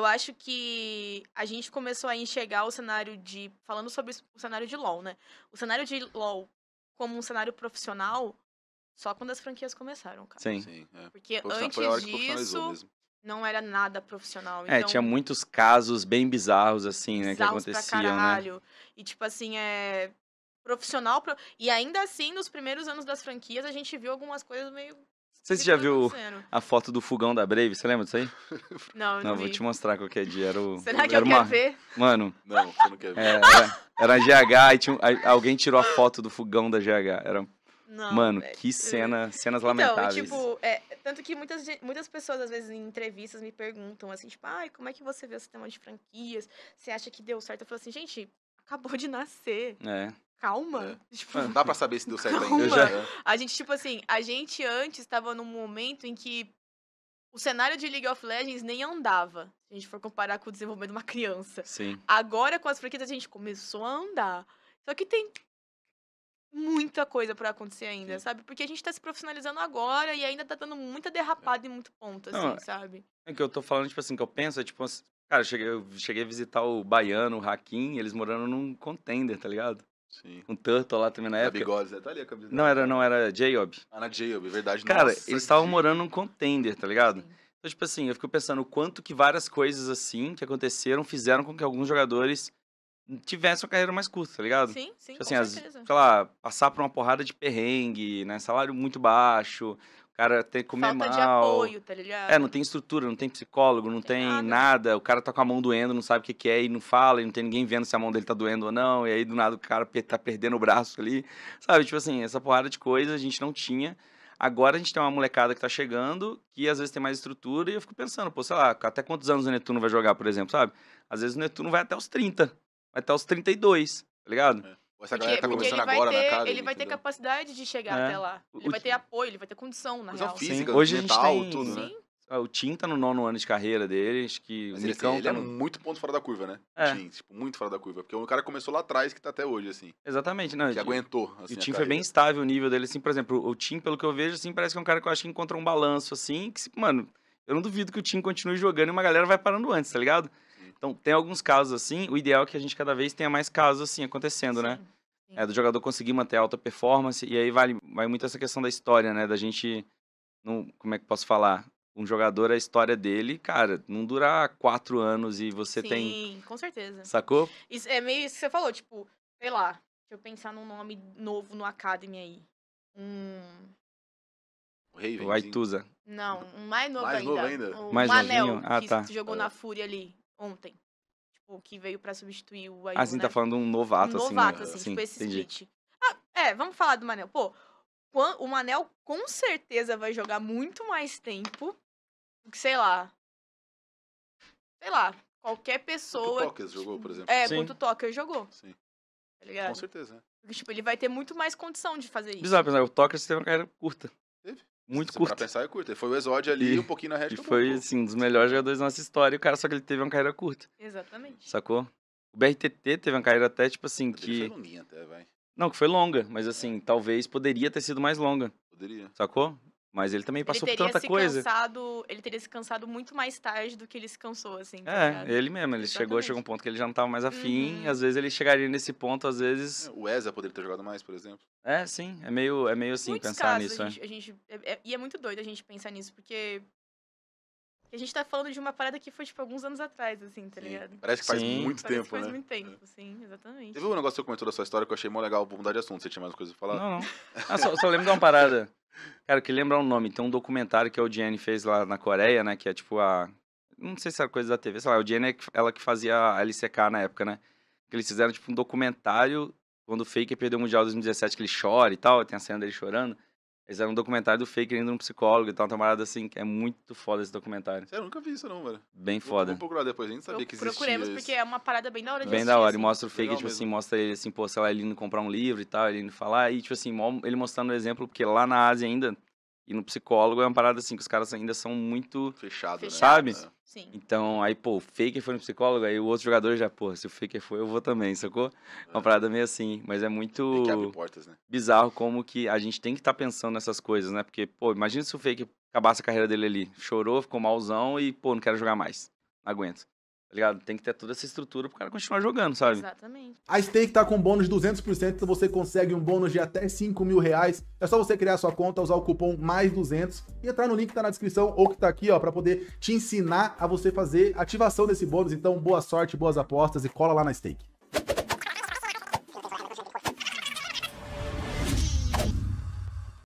Eu acho que a gente começou a enxergar o cenário de. Falando sobre o cenário de LOL, né? O cenário de LOL como um cenário profissional só quando as franquias começaram, cara. Sim. Sim é. Porque antes disso. Não era nada profissional. É, então tinha muitos casos bem bizarros, assim, né? Bizarros que aconteciam. Pra né? caralho. Né? E, tipo assim, é profissional. E ainda assim, nos primeiros anos das franquias, a gente viu algumas coisas meio sei se você já tá viu a foto do fogão da Brave, você lembra disso aí? Não, não. Não, vi. vou te mostrar qualquer é dia. Era o, Será que era eu uma... quero ver? Mano. Não, você não quer ver. É, era, era a GH e tinha, alguém tirou a foto do fogão da GH. Era não, Mano, velho. que cena, cenas então, é, lamentáveis. Tipo, é, tanto que muitas, muitas pessoas, às vezes, em entrevistas, me perguntam assim, tipo, ai, como é que você vê o sistema de franquias? Você acha que deu certo? Eu falo assim, gente, acabou de nascer. É calma. É. Tipo, não ah, dá pra saber se deu certo calma. ainda. Já... Né? A gente, tipo assim, a gente antes estava num momento em que o cenário de League of Legends nem andava. Se a gente for comparar com o desenvolvimento de uma criança. Sim. Agora, com as franquias, a gente começou a andar. Só que tem muita coisa para acontecer ainda, Sim. sabe? Porque a gente tá se profissionalizando agora e ainda tá dando muita derrapada em muito ponto, assim, não, é sabe? É que eu tô falando, tipo assim, que eu penso, é tipo, cara, eu cheguei, eu cheguei a visitar o Baiano, o Hakim, eles morando num contender, tá ligado? Sim. Um Turtle lá também na época. A Bigose, né? tá ali a camisa. Não, era, não, era Ob Ah, na Ob é verdade. Cara, Nossa, eles estavam morando num contender, tá ligado? Sim. Então, tipo assim, eu fico pensando o quanto que várias coisas assim que aconteceram fizeram com que alguns jogadores tivessem uma carreira mais curta, tá ligado? Sim, sim, tipo assim, com certeza. sei lá, passar por uma porrada de perrengue, né? Salário muito baixo, cara tem que comer Falta mal. de apoio, tá ligado? É, não tem estrutura, não tem psicólogo, não, não tem, tem nada. nada. O cara tá com a mão doendo, não sabe o que, que é e não fala, e não tem ninguém vendo se a mão dele tá doendo ou não, e aí do nada o cara tá perdendo o braço ali. Sabe, tipo assim, essa porrada de coisa a gente não tinha. Agora a gente tem uma molecada que tá chegando, que às vezes tem mais estrutura, e eu fico pensando, pô, sei lá, até quantos anos o Netuno vai jogar, por exemplo, sabe? Às vezes o Netuno vai até os 30, vai até os 32, tá ligado? É. Essa porque, galera tá começando agora ter, na casa. Ele vai ter capacidade de chegar é. até lá. Ele o, vai ter apoio, ele vai ter condição, na real. Física, Sim. Hoje a gente tem... tudo, né? Sim. É, o Tim tá no nono ano de carreira deles, que Mas o assim, Nicão ele, tá é no... é muito ponto fora da curva, né? É. Tim, tipo, muito fora da curva. Porque o é cara começou lá atrás que tá até hoje, assim. Exatamente. Não, que aguentou, assim, O Tim foi bem estável o nível dele, assim. Por exemplo, o Tim, pelo que eu vejo, assim, parece que é um cara que eu acho que encontra um balanço, assim, que, mano, eu não duvido que o Tim continue jogando e uma galera vai parando antes, tá ligado? Sim. Então, tem alguns casos assim. O ideal é que a gente cada vez tenha mais casos assim acontecendo, né? Sim. né? é, do jogador conseguir manter alta performance. E aí vale, vai muito essa questão da história, né? Da gente. Não, como é que posso falar? Um jogador, a história dele, cara, não dura quatro anos e você Sim, tem. Sim, com certeza. Sacou? Isso, é meio isso que você falou, tipo, sei lá, deixa eu pensar num nome novo no Academy aí. Um. Raven, o Aituza. Não, um mais novo mais ainda. Novo ainda? O mais Manel, novinho? Ah, que tá. jogou na Fúria ali ontem o que veio para substituir o Ayu. Ah, tá né? assim, né? tá falando um novato, um assim. Novato, assim, assim tipo esse entendi. Ah, é, vamos falar do Manel. Pô, o Manel com certeza vai jogar muito mais tempo do que, sei lá. Sei lá, qualquer pessoa. O Tokers jogou, tipo, por exemplo. É, Sim. quanto o Tokers jogou. Sim. Tá ligado? Com certeza, é. Porque, tipo, ele vai ter muito mais condição de fazer isso. Bizarro, apesar, o Tokers teve uma carreira curta. Teve? Muito curto. Pra pensar é curto. Ele foi o Exódio ali, e, um pouquinho na Red. E foi, assim, um dos melhores jogadores da nossa história. E o cara, só que ele teve uma carreira curta. Exatamente. Sacou? O BRTT teve uma carreira até, tipo assim, que... foi longuinha até, vai. Não, que foi longa, mas é. assim, é. talvez poderia ter sido mais longa. Poderia. Sacou? Mas ele também passou ele por tanta coisa. Cansado, ele teria se cansado muito mais tarde do que ele se cansou, assim. Tá é, ligado? ele mesmo. Ele Exatamente. chegou, chegou um ponto que ele já não estava mais afim. Uhum. Às vezes ele chegaria nesse ponto, às vezes. É, o Eza poderia ter jogado mais, por exemplo. É, sim. É meio, é meio assim Muitos pensar casos, nisso. É. A gente, é. A gente, é, e é muito doido a gente pensar nisso, porque. A gente está falando de uma parada que foi, tipo, alguns anos atrás, assim, tá sim. ligado? Parece que faz sim. muito Parece tempo, que faz né? muito tempo, é. sim, exatamente. Teve um negócio que você comentou da sua história que eu achei mó legal, vou mudar de assunto, você tinha mais coisa pra falar? Não, não. ah, só, só lembro de uma parada. Cara, que lembrar um nome. Tem um documentário que a Odiane fez lá na Coreia, né? Que é tipo a. Não sei se era é coisa da TV, sei lá. A Odiane é ela que fazia a LCK na época, né? Que eles fizeram tipo um documentário quando o Faker perdeu o Mundial 2017, que ele chora e tal. Tem a cena dele chorando. Eles eram um documentário do Faker indo num psicólogo e tal, uma parada assim, é muito foda esse documentário. Eu nunca vi isso não, velho. Bem foda. Vamos procurar depois, a gente sabia Pro, que existia Procuremos, porque é uma parada bem da hora de Bem da hora, assim. e mostra o Faker, tipo assim, mesmo. assim, mostra ele assim, pô, sei lá, ele indo comprar um livro e tal, ele indo falar, e tipo assim, ele mostrando o exemplo, porque lá na Ásia ainda e no psicólogo é uma parada assim que os caras ainda são muito. fechados, né? Fechados, sabe? É. Sim. Então, aí, pô, o Faker foi no psicólogo, aí o outro jogador já, pô, se o Faker foi, eu vou também, sacou? É uma é. parada meio assim, mas é muito. que abre portas, né? Bizarro como que a gente tem que estar tá pensando nessas coisas, né? Porque, pô, imagina se o Faker acabasse a carreira dele ali. Chorou, ficou malzão e, pô, não quero jogar mais. Não aguento. Tá ligado? Tem que ter toda essa estrutura pro cara continuar jogando, sabe? Exatamente. A Stake tá com bônus de 200%, então você consegue um bônus de até 5 mil reais. É só você criar sua conta, usar o cupom mais 200 e entrar no link que tá na descrição ou que tá aqui, ó, pra poder te ensinar a você fazer ativação desse bônus. Então, boa sorte, boas apostas e cola lá na Stake.